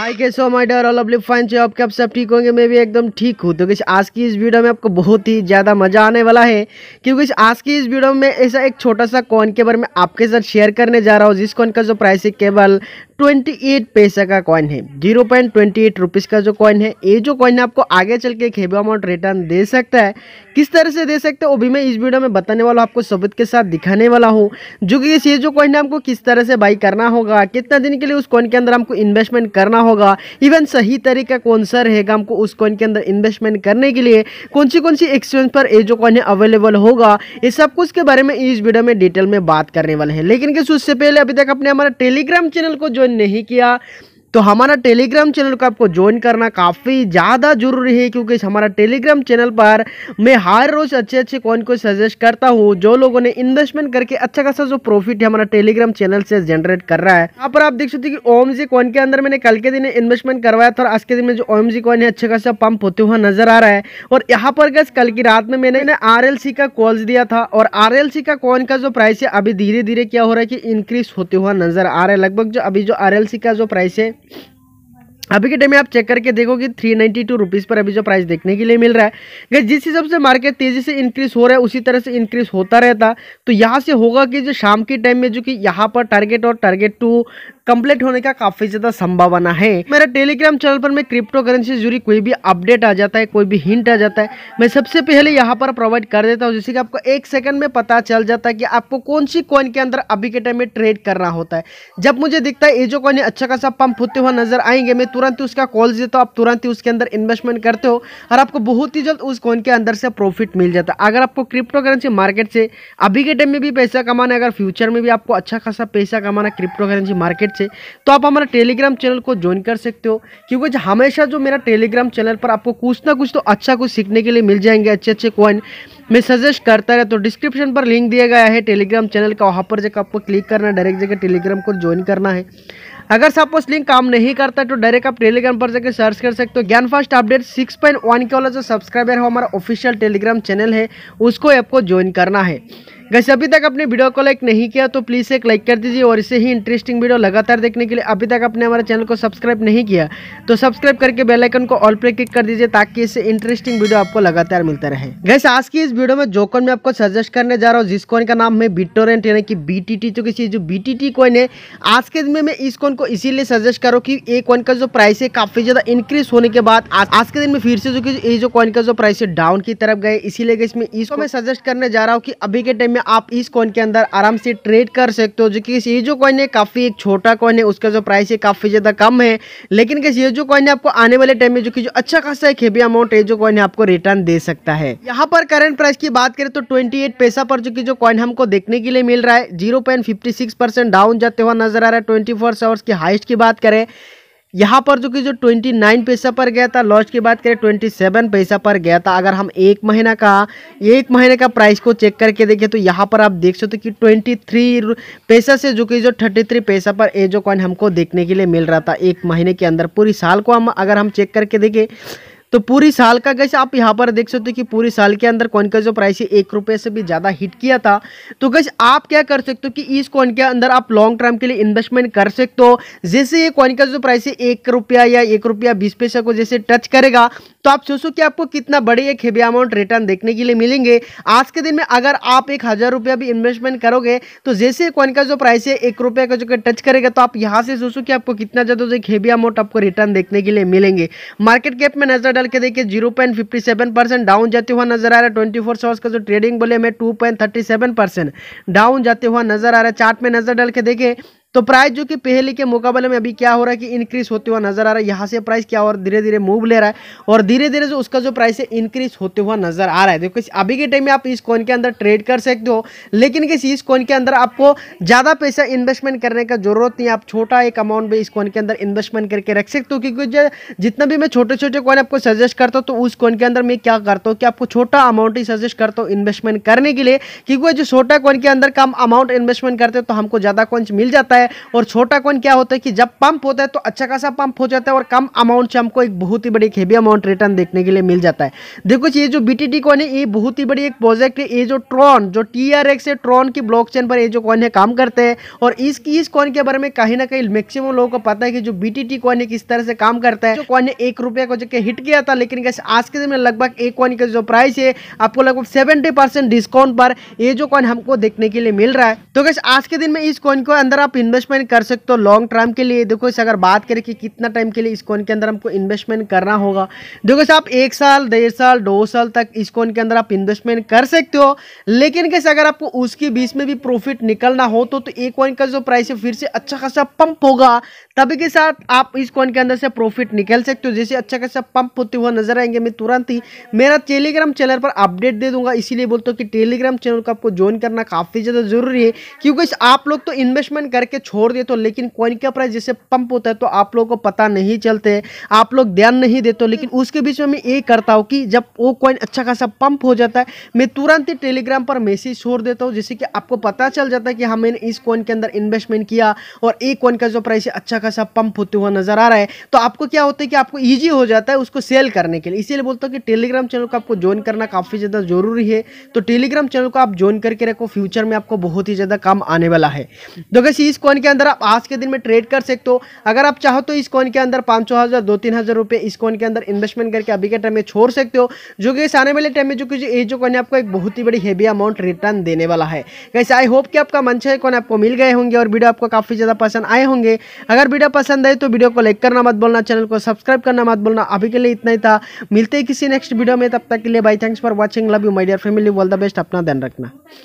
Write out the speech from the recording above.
हाय के सो माई डर all lovely fine चाहिए आपके आप सब ठीक होंगे मैं भी एकदम ठीक हूँ तो किस आज की इस वीडियो में आपको बहुत ही ज़्यादा मज़ा आने वाला है क्योंकि आज की इस वीडियो में ऐसा एक छोटा सा कॉइन के बारे में आपके साथ शेयर करने जा रहा हूँ जिस कॉइन का जो प्राइस है केवल 28 पैसा का कॉइन है zero point twenty eight rupees का जो कॉइन है ये जो कॉइन है आपको आगे चल के एक हेवी अमाउंट रिटर्न दे सकता है किस तरह से दे सकते हैं वो भी मैं इस वीडियो में बताने वाला हूँ आपको सबूत के साथ दिखाने वाला हूँ जो कि ये जो कॉइन है आपको किस तरह से बाई करना होगा कितना दिन के लिए उस कॉइन के अंदर आपको इन्वेस्टमेंट करना होगा इवन सही तरीका कौन सा रहेगा हमको उस कॉइन के अंदर इन्वेस्टमेंट करने के लिए कौन सी कौन सी एक्सचेंज पर ये जो कॉइन है अवेलेबल होगा ये सब कुछ के बारे में इस वीडियो में डिटेल में बात करने वाले हैं लेकिन किस उससे पहले अभी तक अपने हमारा टेलीग्राम चैनल को ज्वाइन नहीं किया तो हमारा टेलीग्राम चैनल को आपको ज्वाइन करना काफ़ी ज़्यादा ज़रूरी है क्योंकि हमारा टेलीग्राम चैनल पर मैं हर रोज़ अच्छे अच्छे कॉइन को सजेस्ट करता हूँ जो लोगों ने इन्वेस्टमेंट करके अच्छा खासा जो प्रॉफिट है हमारा टेलीग्राम चैनल से जनरेट कर रहा है यहाँ पर आप देख सकते हैं कि ओम जी कॉइन के अंदर मैंने कल के दिन इन्वेस्टमेंट करवाया था और आज के दिन में जो ओम जी कॉइन है अच्छा खासा पंप होते हुआ नजर आ रहा है और यहाँ पर गए कल की रात में मैंने आर का कॉल्स दिया था और आर का कॉइन का जो प्राइस है अभी धीरे धीरे क्या हो रहा है कि इंक्रीज होते हुआ नजर आ रहा है लगभग जो अभी जो आर का जो प्राइस है अभी के टाइम में आप चेक करके देखो कि थ्री नाइन्टी टू रुपीज़ पर अभी जो प्राइस देखने के लिए मिल रहा है जिस हिसाब से मार्केट तेज़ी से इंक्रीज हो रहा है उसी तरह से इंक्रीज होता रहता तो यहाँ से होगा कि जो शाम के टाइम में जो कि यहाँ पर टारगेट और टारगेट टू कंप्लीट होने का काफी ज्यादा संभावना है मेरे टेलीग्राम चैनल पर मैं क्रिप्टो करेंसी से जुड़ी कोई भी अपडेट आ जाता है कोई भी हिंट आ जाता है मैं सबसे पहले यहाँ पर प्रोवाइड कर देता हूँ जिससे कि आपको एक सेकंड में पता चल जाता है कि आपको कौन सी कॉइन के अंदर अभी के टाइम में ट्रेड करना होता है जब मुझे दिखता है ये जो कॉइन अच्छा खासा पंप होते हुआ नजर आएंगे मैं तुरंत ही उसका कॉल देता हूँ आप तुरंत ही उसके अंदर इन्वेस्टमेंट करते हो और आपको बहुत ही जल्द उस कॉइन के अंदर से प्रॉफिट मिल जाता है अगर आपको क्रिप्टो करेंसी मार्केट से अभी के टाइम में भी पैसा कमाना है अगर फ्यूचर में भी आपको अच्छा खासा पैसा कमाना क्रिप्टो करेंसी मार्केट अपडेट से तो आप हमारा टेलीग्राम चैनल को ज्वाइन कर सकते हो क्योंकि हमेशा जो मेरा टेलीग्राम चैनल पर आपको कुछ ना कुछ तो अच्छा कुछ सीखने के लिए मिल जाएंगे अच्छे अच्छे कॉइन मैं सजेस्ट करता रहा तो डिस्क्रिप्शन पर लिंक दिया गया है टेलीग्राम चैनल का वहाँ पर जगह आपको क्लिक करना है डायरेक्ट जगह टेलीग्राम को ज्वाइन करना है अगर सपोज लिंक काम नहीं करता है तो डायरेक्ट आप टेलीग्राम पर जाकर सर्च कर सकते हो ज्ञान fast update six point one के वाला जो सब्सक्राइबर है हमारा ऑफिशियल टेलीग्राम चैनल है उसको आपको ज्वाइन करना है गैस अभी तक अपने वीडियो को लाइक नहीं किया तो प्लीज़ एक लाइक कर दीजिए और इसे ही इंटरेस्टिंग वीडियो लगातार देखने के लिए अभी तक अपने हमारे चैनल को सब्सक्राइब नहीं किया तो सब्सक्राइब करके बेलाइकन को ऑल पे क्लिक कर दीजिए ताकि इससे इंटरेस्टिंग वीडियो आपको लगातार मिलता रहे गैस आज की इस वीडियो में जो कॉइन मैं आपको सजेस्ट करने जा रहा हूँ जिस कॉइन का नाम है बिटोरेंट यानी कि बी जो किसी जो बी कॉइन है आज के दिन में मैं इस कॉइन को इसीलिए सजेस्ट करूँ की ए ये कॉइन का जो प्राइस है काफ़ी ज़्यादा इंक्रीज होने के बाद आज के दिन में फिर से जो कॉइन का जो प्राइस है डाउन की तरफ गए इसीलिए इसमें इसको मैं सजेस्ट करने जा रहा हूँ कि अभी के टाइम में में आप इस कॉइन के अंदर आराम से ट्रेड कर सकते हो जो कि ये जो कॉइन है काफ़ी एक छोटा कॉइन है उसका जो प्राइस है काफ़ी ज़्यादा कम है लेकिन कैसे ये जो कॉइन है आपको आने वाले टाइम में जो कि जो अच्छा खासा एक हेवी अमाउंट है जो कॉइन है आपको रिटर्न दे सकता है यहाँ पर करंट प्राइस की बात करें तो ट्वेंटी पैसा पर जो कि जो कॉइन हमको देखने के लिए मिल रहा है जीरो डाउन जाते हुआ नजर आ रहा है ट्वेंटी फोर आवर्स की हाइस्ट की बात करें यहाँ पर जो कि जो 29 पैसा पर गया था लॉन्च की बात करें 27 पैसा पर गया था अगर हम एक महीना का एक महीने का प्राइस को चेक करके देखें तो यहाँ पर आप देख सकते हो कि 23 पैसा से जो कि जो 33 पैसा पर ये जो कॉइन हमको देखने के लिए मिल रहा था एक महीने के अंदर पूरी साल को हम अगर हम चेक करके देखें तो पूरी साल का गैस आप यहाँ पर देख सकते हो कि पूरी साल के अंदर कॉइन का जो प्राइस है एक रुपये से भी ज़्यादा हिट किया था तो गैस आप क्या कर सकते हो कि इस कॉइन के अंदर आप लॉन्ग टर्म के लिए इन्वेस्टमेंट कर सकते हो जैसे ये कॉइन का जो प्राइस है एक रुपया या एक रुपया बीस पैसा को जैसे टच करेगा तो आप सोचो कि आपको कितना बड़े एक हेवी अमाउंट रिटर्न देखने के लिए मिलेंगे आज के दिन में अगर आप एक हज़ार रुपया भी इन्वेस्टमेंट करोगे तो जैसे कॉइन का जो प्राइस है एक रुपया का जो टच करेगा तो आप यहाँ से सोचो कि आपको कितना ज़्यादा एक हेवी अमाउंट आपको रिटर्न देखने के लिए मिलेंगे मार्केट कैप में नजर के देखिए zero point fifty seven percent down जाते हुआ नजर आ रहा है ट्वेंटी फोर का जो ट्रेडिंग बोले में two point thirty seven percent down जाते हुआ नजर आ रहा है चार्ट में नजर डाल के देखे तो प्राइस जो कि पहले के मुकाबले में अभी क्या हो रहा है कि इंक्रीज होते हुआ नजर आ रहा है यहाँ से प्राइस क्या और धीरे धीरे मूव ले रहा है और धीरे धीरे जो उसका जो प्राइस है इंक्रीज होते हुआ नजर आ रहा है देखो अभी के टाइम में आप इस कॉइन के अंदर ट्रेड कर सकते हो लेकिन किसी इस कॉइन के अंदर आपको ज़्यादा पैसा इन्वेस्टमेंट करने का जरूरत नहीं आप छोटा एक अमाउंट भी इस कॉइन के अंदर इन्वेस्टमेंट करके रख सकते हो क्योंकि जितना भी मैं छोटे छोटे कॉइन आपको सजेस्ट करता हूँ तो उस कॉइन के अंदर मैं क्या करता हूँ कि आपको छोटा अमाउंट ही सजेस्ट करता हूँ इन्वेस्टमेंट करने के लिए क्योंकि जो छोटा कॉइन के अंदर कम अमाउंट इन्वेस्टमेंट करते हो तो हमको ज़्यादा कॉइन्स मिल जाता है है और छोटा कॉइन क्या होता है कि जब पंप होता है तो अच्छा खासा पंप हो जाता है और कम अमाउंट से हमको एक बहुत ही बड़ी हेवी अमाउंट रिटर्न देखने के लिए मिल जाता है देखो ये जो बी कॉइन है ये बहुत ही बड़ी एक प्रोजेक्ट है ये जो ट्रॉन जो टी आर एक्स है ट्रॉन की ब्लॉक पर ये जो कॉइन है काम करते हैं और इसकी इस कॉइन के बारे में कहीं ना कहीं मैक्सिमम लोगों को पता है कि जो बी कॉइन है किस तरह से काम करता है जो कॉइन है एक रुपये को जो हिट किया था लेकिन कैसे आज के दिन लगभग एक कॉइन का जो प्राइस है आपको लगभग सेवेंटी परसेंट डिस्काउंट पर ये जो कॉइन हमको देखने के लिए मिल रहा है तो कैसे आज के दिन में इस कॉइन को अंदर आप इन इन्वेस्टमेंट कर सकते हो लॉन्ग टर्म के लिए देखो इस अगर बात करें कि कितना टाइम के लिए इस कॉइन के अंदर हमको इन्वेस्टमेंट करना होगा देखो इसे आप एक साल डेढ़ साल दो साल तक इस कॉइन के अंदर आप इन्वेस्टमेंट कर सकते हो लेकिन कैसे अगर आपको उसके बीच में भी प्रॉफिट निकलना हो तो, तो एक कॉइन का जो प्राइस है फिर से अच्छा खासा पंप होगा तभी के साथ आप इस कॉइन के अंदर से प्रॉफिट निकल सकते हो जैसे अच्छा खासा पंप होते हुए नजर आएंगे मैं तुरंत ही मेरा टेलीग्राम चैनल पर अपडेट दे दूंगा इसीलिए बोलता हूँ कि टेलीग्राम चैनल को आपको ज्वाइन करना काफ़ी ज़्यादा जरूरी है क्योंकि आप लोग तो इन्वेस्टमेंट करके छोड़ देते हो लेकिन कॉइन का प्राइस जैसे पंप होता है तो आप लोगों को पता नहीं चलते आप लोग ध्यान नहीं देते लेकिन हम्म। उसके बीच में मैं ये करता हूँ कि जब वो कॉइन अच्छा खासा पंप हो जाता है मैं तुरंत ही टेलीग्राम पर मैसेज छोड़ देता हूँ जैसे कि आपको पता चल जाता है कि हमें हाँ, इस कॉइन के अंदर इन्वेस्टमेंट किया और एक कॉइन का जो प्राइस अच्छा खासा पंप होते हुआ नजर आ रहा है तो आपको क्या होता है कि आपको ईजी हो जाता है उसको सेल करने के लिए इसीलिए बोलता हूँ कि टेलीग्राम चैनल को आपको ज्वाइन करना काफ़ी ज़्यादा जरूरी है तो टेलीग्राम चैनल को आप ज्वाइन करके रखो फ्यूचर में आपको बहुत ही ज़्यादा काम आने वाला है तो कैसे इस कॉइन के अंदर आप आज के दिन में ट्रेड कर सकते हो अगर आप चाहो तो इस कॉइन के अंदर पाँच सौ हज़ार दो तीन हज़ार रुपये इस कॉइन के अंदर इन्वेस्टमेंट करके अभी के टाइम में छोड़ सकते हो जो कि इस आने वाले टाइम में जो कि ये जो कॉइन आपको एक बहुत ही बड़ी हैवी अमाउंट रिटर्न देने वाला है कैसे आई होप कि आपका मन मनचाहे कॉइन आपको मिल गए होंगे और वीडियो आपको काफ़ी ज़्यादा पसंद आए होंगे अगर वीडियो पसंद आए तो वीडियो को लाइक करना मत बोलना चैनल को सब्सक्राइब करना मत बोलना अभी के लिए इतना ही था मिलते ही किसी नेक्स्ट वीडियो में तब तक के लिए bye thanks for watching love you my dear family all the best अपना ध्यान रखना